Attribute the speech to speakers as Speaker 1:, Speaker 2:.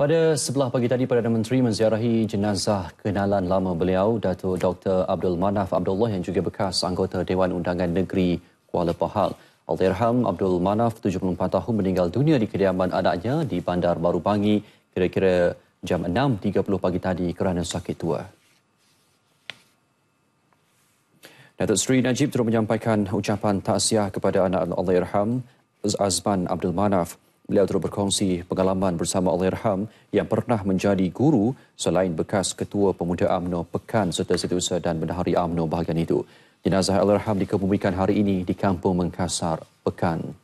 Speaker 1: Pada sebelah pagi tadi, Perdana Menteri menziarahi jenazah kenalan lama beliau, Datuk Dr. Abdul Manaf Abdullah yang juga bekas anggota Dewan Undangan Negeri Kuala Pahal. Alderham Abdul Manaf, 74 tahun, meninggal dunia di kediaman anaknya di Bandar Baru Bangi kira-kira jam 6.30 pagi tadi kerana sakit tua. Datuk Seri Najib turut menyampaikan ucapan taksiah kepada anak al Irham, Azman Abdul Manaf. Beliau turut berkongsi pengalaman bersama Allahyarham yang pernah menjadi guru selain bekas ketua pemuda AMNO Pekan serta setiausaha dan bendahari AMNO bahagian itu. Jenazah Allahyarham dikebumikan hari ini di Kampung Mengkasar, Pekan.